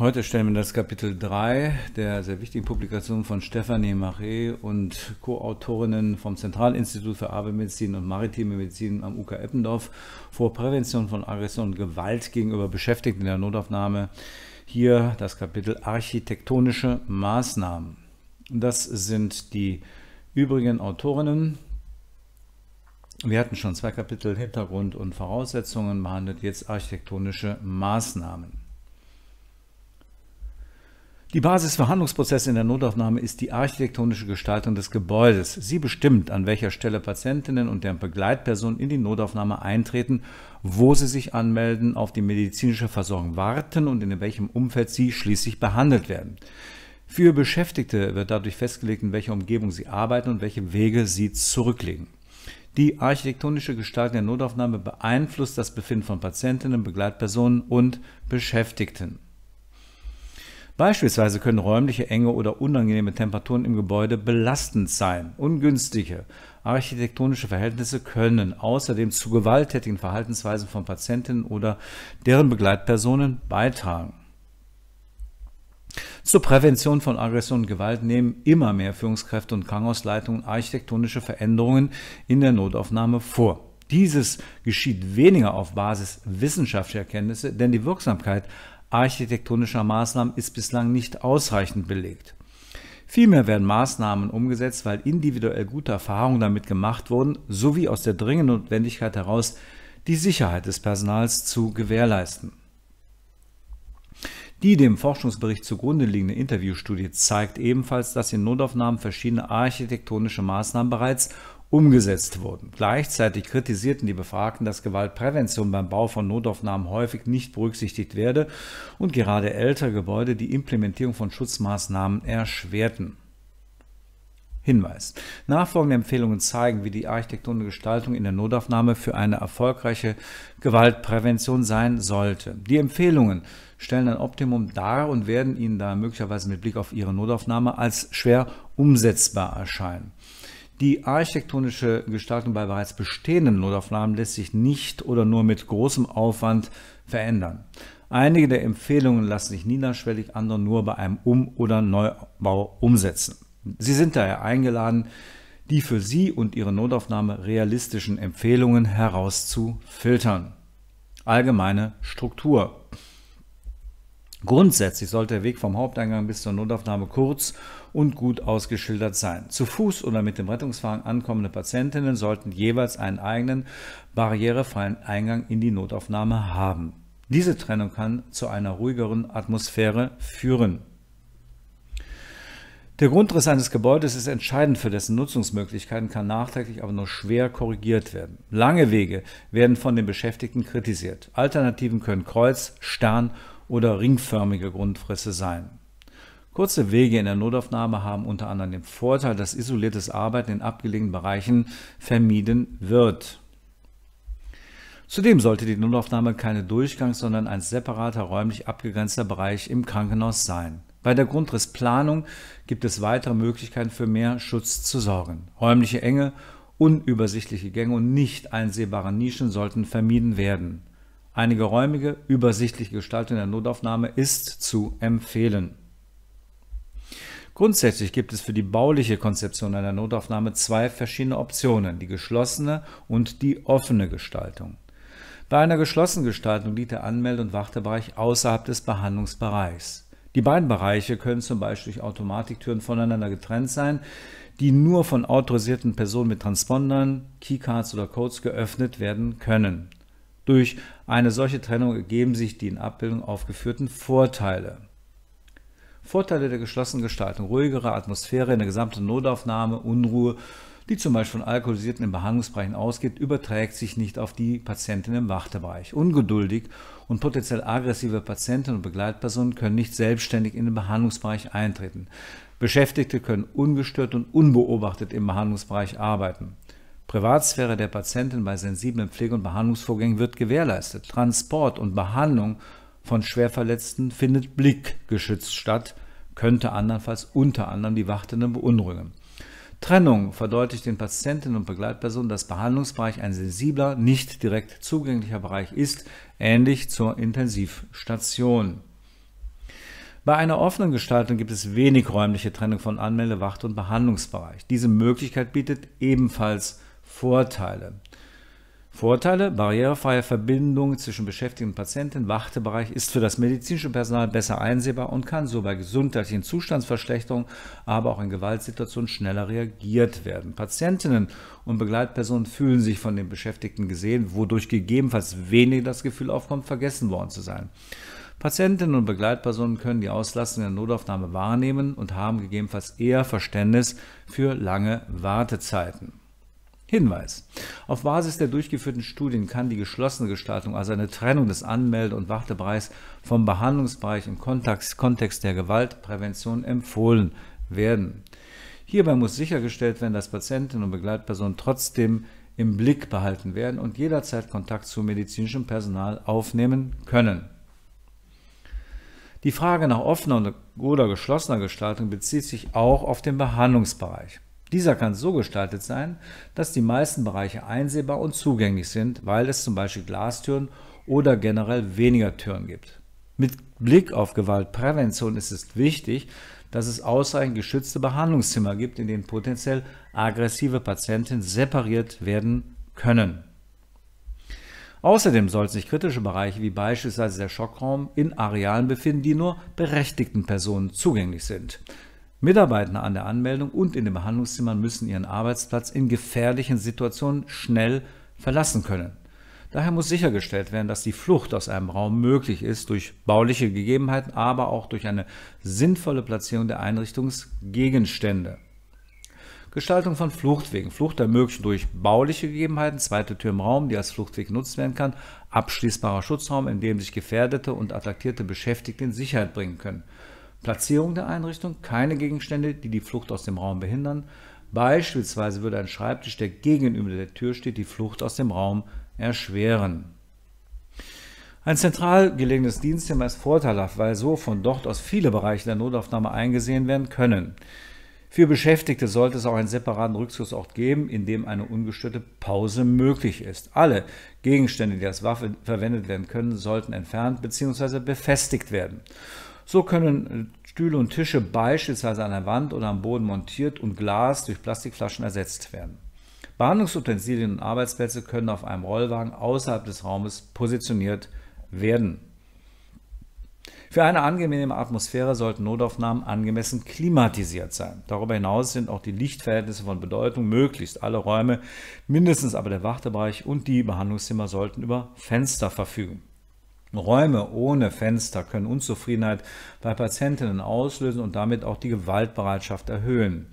Heute stellen wir das Kapitel 3 der sehr wichtigen Publikation von Stephanie Marais und Co-Autorinnen vom Zentralinstitut für Arbeitsmedizin und Maritime Medizin am UK Eppendorf vor Prävention von Aggression und Gewalt gegenüber Beschäftigten in der Notaufnahme. Hier das Kapitel Architektonische Maßnahmen. Das sind die übrigen Autorinnen. Wir hatten schon zwei Kapitel Hintergrund und Voraussetzungen, behandelt jetzt architektonische Maßnahmen. Die Basis für Handlungsprozesse in der Notaufnahme ist die architektonische Gestaltung des Gebäudes. Sie bestimmt, an welcher Stelle Patientinnen und deren Begleitpersonen in die Notaufnahme eintreten, wo sie sich anmelden, auf die medizinische Versorgung warten und in welchem Umfeld sie schließlich behandelt werden. Für Beschäftigte wird dadurch festgelegt, in welcher Umgebung sie arbeiten und welche Wege sie zurücklegen. Die architektonische Gestaltung der Notaufnahme beeinflusst das Befinden von Patientinnen, Begleitpersonen und Beschäftigten. Beispielsweise können räumliche Enge oder unangenehme Temperaturen im Gebäude belastend sein. Ungünstige architektonische Verhältnisse können außerdem zu gewalttätigen Verhaltensweisen von Patientinnen oder deren Begleitpersonen beitragen. Zur Prävention von Aggression und Gewalt nehmen immer mehr Führungskräfte und Krankenhausleitungen architektonische Veränderungen in der Notaufnahme vor. Dieses geschieht weniger auf Basis wissenschaftlicher Kenntnisse, denn die Wirksamkeit architektonischer Maßnahmen ist bislang nicht ausreichend belegt. Vielmehr werden Maßnahmen umgesetzt, weil individuell gute Erfahrungen damit gemacht wurden, sowie aus der dringenden Notwendigkeit heraus, die Sicherheit des Personals zu gewährleisten. Die dem Forschungsbericht zugrunde liegende Interviewstudie zeigt ebenfalls, dass in Notaufnahmen verschiedene architektonische Maßnahmen bereits umgesetzt wurden. Gleichzeitig kritisierten die Befragten, dass Gewaltprävention beim Bau von Notaufnahmen häufig nicht berücksichtigt werde und gerade ältere Gebäude die Implementierung von Schutzmaßnahmen erschwerten. Hinweis. Nachfolgende Empfehlungen zeigen, wie die Architektur und Gestaltung in der Notaufnahme für eine erfolgreiche Gewaltprävention sein sollte. Die Empfehlungen stellen ein Optimum dar und werden Ihnen da möglicherweise mit Blick auf Ihre Notaufnahme als schwer umsetzbar erscheinen. Die architektonische Gestaltung bei bereits bestehenden Notaufnahmen lässt sich nicht oder nur mit großem Aufwand verändern. Einige der Empfehlungen lassen sich niederschwellig, andere nur bei einem Um- oder Neubau umsetzen. Sie sind daher eingeladen, die für Sie und Ihre Notaufnahme realistischen Empfehlungen herauszufiltern. Allgemeine Struktur. Grundsätzlich sollte der Weg vom Haupteingang bis zur Notaufnahme kurz und gut ausgeschildert sein. Zu Fuß oder mit dem Rettungswagen ankommende Patientinnen sollten jeweils einen eigenen barrierefreien Eingang in die Notaufnahme haben. Diese Trennung kann zu einer ruhigeren Atmosphäre führen. Der Grundriss eines Gebäudes ist entscheidend für dessen Nutzungsmöglichkeiten, kann nachträglich aber nur schwer korrigiert werden. Lange Wege werden von den Beschäftigten kritisiert. Alternativen können Kreuz, Stern und oder ringförmige Grundrisse sein. Kurze Wege in der Notaufnahme haben unter anderem den Vorteil, dass isoliertes Arbeiten in abgelegenen Bereichen vermieden wird. Zudem sollte die Notaufnahme keine Durchgangs-, sondern ein separater räumlich abgegrenzter Bereich im Krankenhaus sein. Bei der Grundrissplanung gibt es weitere Möglichkeiten für mehr Schutz zu sorgen. Räumliche Enge, unübersichtliche Gänge und nicht einsehbare Nischen sollten vermieden werden. Eine geräumige, übersichtliche Gestaltung der Notaufnahme ist zu empfehlen. Grundsätzlich gibt es für die bauliche Konzeption einer Notaufnahme zwei verschiedene Optionen, die geschlossene und die offene Gestaltung. Bei einer geschlossenen Gestaltung liegt der Anmelde- und Wartebereich außerhalb des Behandlungsbereichs. Die beiden Bereiche können zum Beispiel durch Automatiktüren voneinander getrennt sein, die nur von autorisierten Personen mit Transpondern, Keycards oder Codes geöffnet werden können. Durch eine solche Trennung ergeben sich die in Abbildung aufgeführten Vorteile. Vorteile der geschlossenen Gestaltung, ruhigere Atmosphäre in der gesamten Notaufnahme, Unruhe, die zum Beispiel von Alkoholisierten in Behandlungsbereichen ausgeht, überträgt sich nicht auf die Patientin im Wartebereich. Ungeduldig und potenziell aggressive Patienten und Begleitpersonen können nicht selbstständig in den Behandlungsbereich eintreten. Beschäftigte können ungestört und unbeobachtet im Behandlungsbereich arbeiten. Privatsphäre der Patientin bei sensiblen Pflege- und Behandlungsvorgängen wird gewährleistet. Transport und Behandlung von Schwerverletzten findet blickgeschützt statt, könnte andernfalls unter anderem die Wartenden beunruhigen. Trennung verdeutlicht den Patientinnen und Begleitpersonen, dass Behandlungsbereich ein sensibler, nicht direkt zugänglicher Bereich ist, ähnlich zur Intensivstation. Bei einer offenen Gestaltung gibt es wenig räumliche Trennung von Anmelde-, Wacht- und Behandlungsbereich. Diese Möglichkeit bietet ebenfalls Vorteile. Vorteile, barrierefreie Verbindung zwischen Beschäftigten und Patienten, Wartebereich ist für das medizinische Personal besser einsehbar und kann so bei gesundheitlichen Zustandsverschlechterungen, aber auch in Gewaltsituationen schneller reagiert werden. Patientinnen und Begleitpersonen fühlen sich von den Beschäftigten gesehen, wodurch gegebenenfalls weniger das Gefühl aufkommt, vergessen worden zu sein. Patientinnen und Begleitpersonen können die Auslastung der Notaufnahme wahrnehmen und haben gegebenenfalls eher Verständnis für lange Wartezeiten. Hinweis. Auf Basis der durchgeführten Studien kann die geschlossene Gestaltung, also eine Trennung des Anmelde- und Wartebereichs vom Behandlungsbereich im Kontext der Gewaltprävention empfohlen werden. Hierbei muss sichergestellt werden, dass Patientinnen und Begleitpersonen trotzdem im Blick behalten werden und jederzeit Kontakt zu medizinischem Personal aufnehmen können. Die Frage nach offener oder geschlossener Gestaltung bezieht sich auch auf den Behandlungsbereich. Dieser kann so gestaltet sein, dass die meisten Bereiche einsehbar und zugänglich sind, weil es zum Beispiel Glastüren oder generell weniger Türen gibt. Mit Blick auf Gewaltprävention ist es wichtig, dass es ausreichend geschützte Behandlungszimmer gibt, in denen potenziell aggressive Patienten separiert werden können. Außerdem sollten sich kritische Bereiche wie beispielsweise der Schockraum in Arealen befinden, die nur berechtigten Personen zugänglich sind. Mitarbeiter an der Anmeldung und in den Behandlungszimmern müssen ihren Arbeitsplatz in gefährlichen Situationen schnell verlassen können. Daher muss sichergestellt werden, dass die Flucht aus einem Raum möglich ist durch bauliche Gegebenheiten, aber auch durch eine sinnvolle Platzierung der Einrichtungsgegenstände. Gestaltung von Fluchtwegen. Flucht ermöglicht durch bauliche Gegebenheiten, zweite Tür im Raum, die als Fluchtweg genutzt werden kann, abschließbarer Schutzraum, in dem sich gefährdete und attackierte Beschäftigte in Sicherheit bringen können. Platzierung der Einrichtung, keine Gegenstände, die die Flucht aus dem Raum behindern. Beispielsweise würde ein Schreibtisch, der gegenüber der Tür steht, die Flucht aus dem Raum erschweren. Ein zentral gelegenes Dienstzimmer ist vorteilhaft, weil so von dort aus viele Bereiche der Notaufnahme eingesehen werden können. Für Beschäftigte sollte es auch einen separaten Rückzugsort geben, in dem eine ungestörte Pause möglich ist. Alle Gegenstände, die als Waffe verwendet werden können, sollten entfernt bzw. befestigt werden. So können äh, Stühle und Tische beispielsweise an der Wand oder am Boden montiert und Glas durch Plastikflaschen ersetzt werden. Behandlungsutensilien und Arbeitsplätze können auf einem Rollwagen außerhalb des Raumes positioniert werden. Für eine angenehme Atmosphäre sollten Notaufnahmen angemessen klimatisiert sein. Darüber hinaus sind auch die Lichtverhältnisse von Bedeutung. Möglichst alle Räume, mindestens aber der Wartebereich und die Behandlungszimmer sollten über Fenster verfügen. Räume ohne Fenster können Unzufriedenheit bei Patientinnen auslösen und damit auch die Gewaltbereitschaft erhöhen.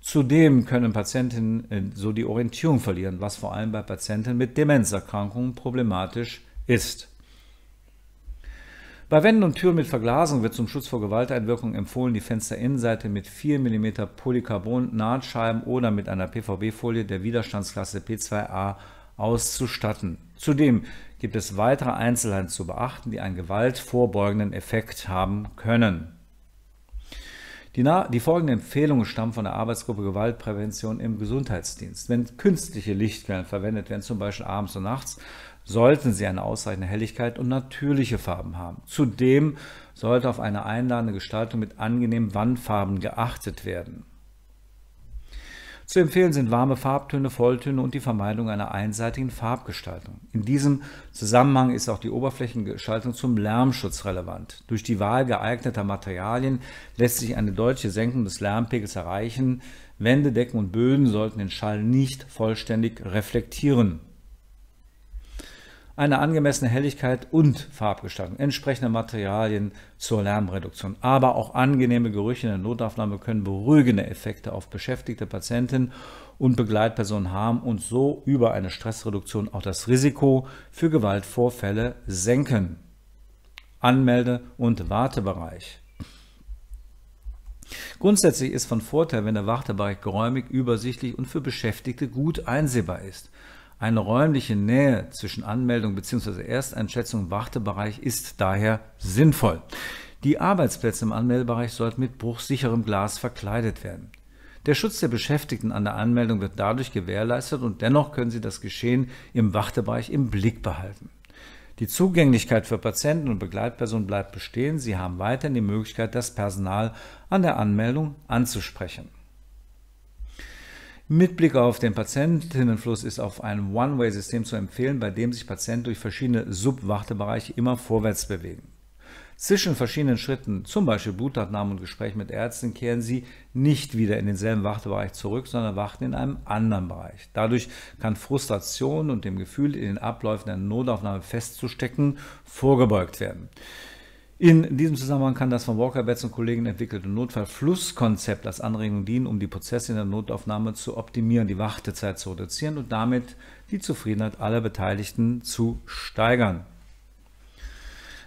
Zudem können Patientinnen äh, so die Orientierung verlieren, was vor allem bei Patientinnen mit Demenzerkrankungen problematisch ist. Bei Wänden und Türen mit Verglasung wird zum Schutz vor Gewalteinwirkungen empfohlen, die Fensterinnenseite mit 4 mm Polycarbon-Nahtscheiben oder mit einer PVB-Folie der Widerstandsklasse P2A auszustatten. Zudem gibt es weitere Einzelheiten zu beachten, die einen gewaltvorbeugenden Effekt haben können. Die, die, folgenden Empfehlungen stammen von der Arbeitsgruppe Gewaltprävention im Gesundheitsdienst. Wenn künstliche Lichtquellen verwendet werden, zum Beispiel abends und nachts, sollten sie eine ausreichende Helligkeit und natürliche Farben haben. Zudem sollte auf eine einladende Gestaltung mit angenehmen Wandfarben geachtet werden. Zu empfehlen sind warme Farbtöne, Volltöne und die Vermeidung einer einseitigen Farbgestaltung. In diesem Zusammenhang ist auch die Oberflächengestaltung zum Lärmschutz relevant. Durch die Wahl geeigneter Materialien lässt sich eine deutliche Senkung des Lärmpegels erreichen. Wände, Decken und Böden sollten den Schall nicht vollständig reflektieren eine angemessene Helligkeit und Farbgestaltung, entsprechende Materialien zur Lärmreduktion, aber auch angenehme Gerüche in der Notaufnahme können beruhigende Effekte auf beschäftigte Patienten und Begleitpersonen haben und so über eine Stressreduktion auch das Risiko für Gewaltvorfälle senken. Anmelde- und Wartebereich. Grundsätzlich ist von Vorteil, wenn der Wartebereich geräumig, übersichtlich und für Beschäftigte gut einsehbar ist. Eine räumliche Nähe zwischen Anmeldung bzw. Ersteinschätzung und Wartebereich ist daher sinnvoll. Die Arbeitsplätze im Anmeldebereich sollten mit bruchsicherem Glas verkleidet werden. Der Schutz der Beschäftigten an der Anmeldung wird dadurch gewährleistet und dennoch können sie das Geschehen im Wartebereich im Blick behalten. Die Zugänglichkeit für Patienten und Begleitpersonen bleibt bestehen. Sie haben weiterhin die Möglichkeit, das Personal an der Anmeldung anzusprechen. Mit Blick auf den Patientinnenfluss ist auf ein One-Way-System zu empfehlen, bei dem sich Patienten durch verschiedene Subwartebereiche immer vorwärts bewegen. Zwischen verschiedenen Schritten, zum Beispiel Blutabnahmen und Gespräch mit Ärzten, kehren sie nicht wieder in denselben Wartebereich zurück, sondern warten in einem anderen Bereich. Dadurch kann Frustration und dem Gefühl, in den Abläufen der Notaufnahme festzustecken, vorgebeugt werden. In diesem Zusammenhang kann das von Walker Betts und Kollegen entwickelte Notfallflusskonzept als Anregung dienen, um die Prozesse in der Notaufnahme zu optimieren, die Wartezeit zu reduzieren und damit die Zufriedenheit aller Beteiligten zu steigern.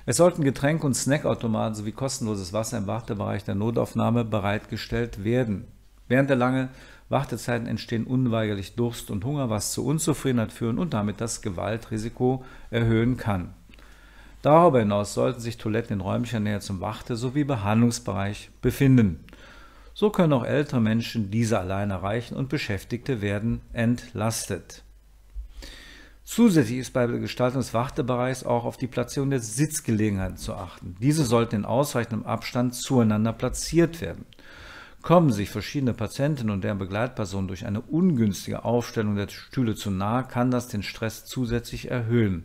Es sollten Getränk- und Snackautomaten sowie kostenloses Wasser im Wartebereich der Notaufnahme bereitgestellt werden. Während der langen Wartezeiten entstehen unweigerlich Durst und Hunger, was zu Unzufriedenheit führen und damit das Gewaltrisiko erhöhen kann. Darüber hinaus sollten sich Toiletten in räumlicher Nähe zum Warte- sowie Behandlungsbereich befinden. So können auch ältere Menschen diese allein erreichen und Beschäftigte werden entlastet. Zusätzlich ist bei der Gestaltung des Wartebereichs auch auf die Platzierung der Sitzgelegenheiten zu achten. Diese sollten in ausreichendem Abstand zueinander platziert werden. Kommen sich verschiedene Patienten und deren Begleitpersonen durch eine ungünstige Aufstellung der Stühle zu nahe, kann das den Stress zusätzlich erhöhen.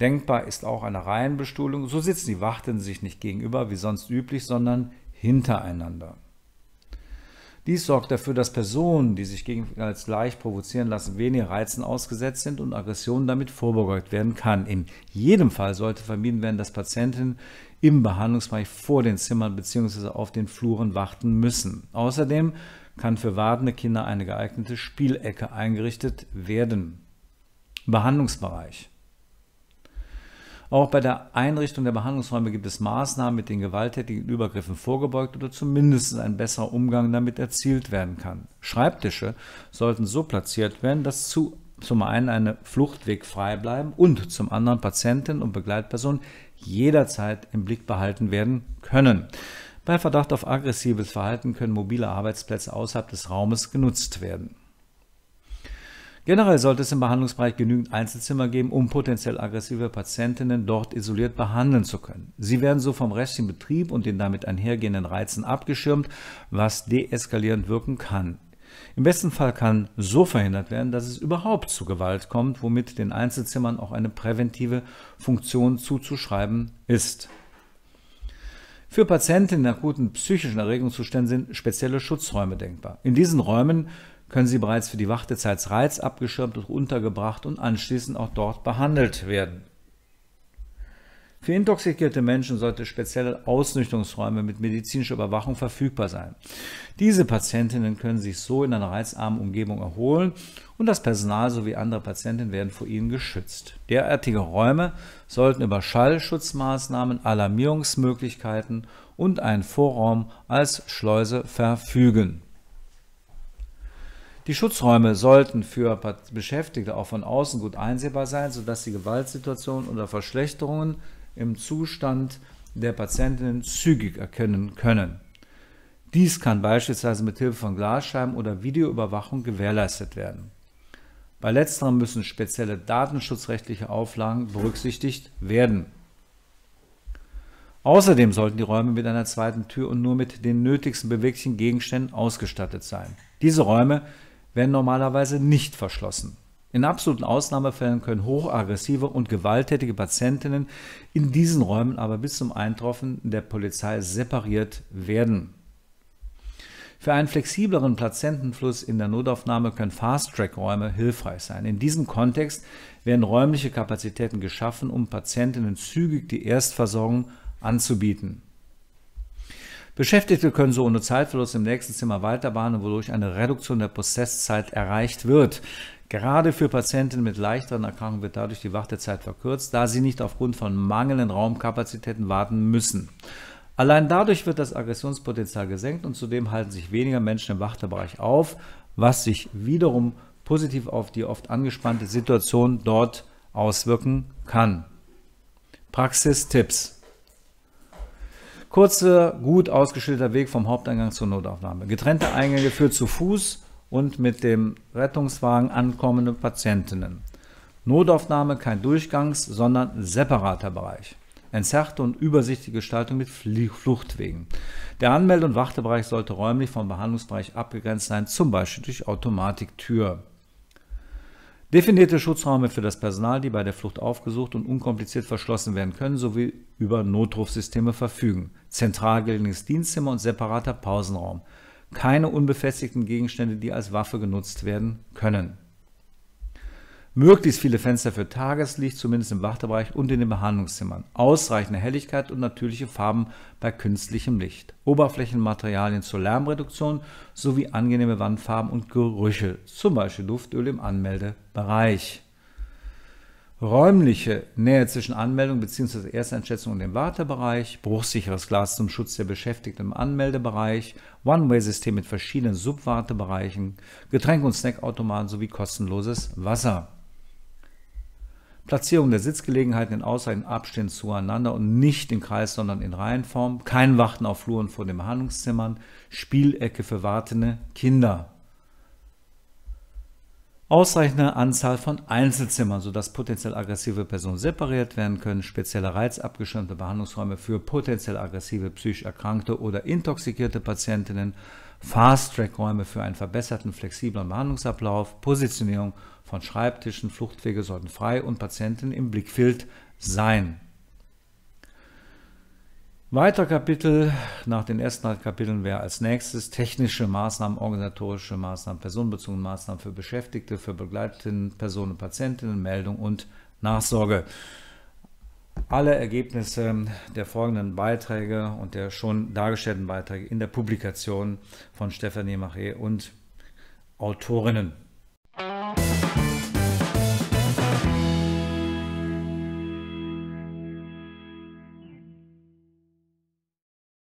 Denkbar ist auch eine Reihenbestuhlung. So sitzen die Wachten sich nicht gegenüber wie sonst üblich, sondern hintereinander. Dies sorgt dafür, dass Personen, die sich gegenseitig leicht provozieren lassen, weniger Reizen ausgesetzt sind und Aggressionen damit vorbeugt werden kann. In jedem Fall sollte vermieden werden, dass Patientinnen im Behandlungsbereich vor den Zimmern bzw. auf den Fluren warten müssen. Außerdem kann für wartende Kinder eine geeignete Spielecke eingerichtet werden. Behandlungsbereich. Auch bei der Einrichtung der Behandlungsräume gibt es Maßnahmen, mit den gewalttätigen Übergriffen vorgebeugt oder zumindest ein besserer Umgang damit erzielt werden kann. Schreibtische sollten so platziert werden, dass zu, zum einen eine Fluchtweg frei bleiben und zum anderen Patienten und Begleitpersonen jederzeit im Blick behalten werden können. Bei Verdacht auf aggressives Verhalten können mobile Arbeitsplätze außerhalb des Raumes genutzt werden. Generell sollte es im Behandlungsbereich genügend Einzelzimmer geben, um potenziell aggressive Patientinnen dort isoliert behandeln zu können. Sie werden so vom restlichen Betrieb und den damit einhergehenden Reizen abgeschirmt, was deeskalierend wirken kann. Im besten Fall kann so verhindert werden, dass es überhaupt zu Gewalt kommt, womit den Einzelzimmern auch eine präventive Funktion zuzuschreiben ist. Für Patienten in akuten psychischen Erregungszuständen sind spezielle Schutzräume denkbar. In diesen Räumen können sie bereits für die Wartezeit abgeschirmt und untergebracht und anschließend auch dort behandelt werden. Für intoxikierte Menschen sollte spezielle Ausnüchterungsräume mit medizinischer Überwachung verfügbar sein. Diese Patientinnen können sich so in einer reizarmen Umgebung erholen und das Personal sowie andere Patientinnen werden vor ihnen geschützt. Derartige Räume sollten über Schallschutzmaßnahmen, Alarmierungsmöglichkeiten und einen Vorraum als Schleuse verfügen. Die Schutzräume sollten für Beschäftigte auch von außen gut einsehbar sein, sodass die Gewaltsituation oder Verschlechterungen im Zustand der Patientinnen zügig erkennen können. Dies kann beispielsweise mit Hilfe von Glasscheiben oder Videoüberwachung gewährleistet werden. Bei letzterem müssen spezielle datenschutzrechtliche Auflagen berücksichtigt werden. Außerdem sollten die Räume mit einer zweiten Tür und nur mit den nötigsten beweglichen Gegenständen ausgestattet sein. Diese Räume werden normalerweise nicht verschlossen. In absoluten Ausnahmefällen können hochaggressive und gewalttätige Patientinnen in diesen Räumen aber bis zum Eintreffen der Polizei separiert werden. Für einen flexibleren Plazentenfluss in der Notaufnahme können Fast-Track-Räume hilfreich sein. In diesem Kontext werden räumliche Kapazitäten geschaffen, um Patientinnen zügig die Erstversorgung anzubieten. Beschäftigte können so ohne Zeitverlust im nächsten Zimmer weiterbehandeln, wodurch eine Reduktion der Prozesszeit erreicht wird. Gerade für Patienten mit leichteren Erkrankungen wird dadurch die Wartezeit verkürzt, da sie nicht aufgrund von mangelnden Raumkapazitäten warten müssen. Allein dadurch wird das Aggressionspotenzial gesenkt und zudem halten sich weniger Menschen im Wartebereich auf, was sich wiederum positiv auf die oft angespannte Situation dort auswirken kann. Praxistipps Kurzer, gut ausgeschilderter Weg vom Haupteingang zur Notaufnahme. Getrennte Eingänge für zu Fuß und mit dem Rettungswagen ankommende Patientinnen. Notaufnahme kein Durchgangs, sondern separater Bereich. Entzerrte und übersichtliche Gestaltung mit Fluchtwegen. Der Anmeld- und Wartebereich sollte räumlich vom Behandlungsbereich abgegrenzt sein, zum Beispiel durch Automatiktür. Definierte Schutzräume für das Personal, die bei der Flucht aufgesucht und unkompliziert verschlossen werden können, sowie über Notrufsysteme verfügen. Zentral gelegenes Dienstzimmer und separater Pausenraum. Keine unbefestigten Gegenstände, die als Waffe genutzt werden können möglichst viele Fenster für Tageslicht, zumindest im Wartebereich und in den Behandlungszimmern, ausreichende Helligkeit und natürliche Farben bei künstlichem Licht, Oberflächenmaterialien zur Lärmreduktion sowie angenehme Wandfarben und Gerüche, zum Beispiel Duftöl im Anmeldebereich. Räumliche Nähe zwischen Anmeldung bzw. Ersteinschätzung und dem Wartebereich, bruchsicheres Glas zum Schutz der Beschäftigten im Anmeldebereich, One-Way-System mit verschiedenen Subwartebereichen, Getränk- und Snackautomaten sowie kostenloses Wasser. Platzierung der Sitzgelegenheiten in ausreichend Abständen zueinander und nicht in Kreis, sondern in Reihenform. Kein Warten auf Fluren vor den Behandlungszimmern. Spielecke für wartende Kinder. Ausreichende Anzahl von Einzelzimmern, sodass potenziell aggressive Personen separiert werden können. Spezielle reizabgeschirmte Behandlungsräume für potenziell aggressive psychisch erkrankte oder intoxikierte Patientinnen Fast-Track-Räume für einen verbesserten, flexiblen Behandlungsablauf, Positionierung von Schreibtischen, Fluchtwege sollten frei und Patienten im Blickfeld sein. Weiter Kapitel nach den ersten drei Kapiteln wäre als nächstes technische Maßnahmen, organisatorische Maßnahmen, personenbezogene Maßnahmen für Beschäftigte, für begleitende Personen, Patientinnen, Meldung und Nachsorge alle Ergebnisse der folgenden Beiträge und der schon dargestellten Beiträge in der Publikation von Stephanie Maché und Autorinnen.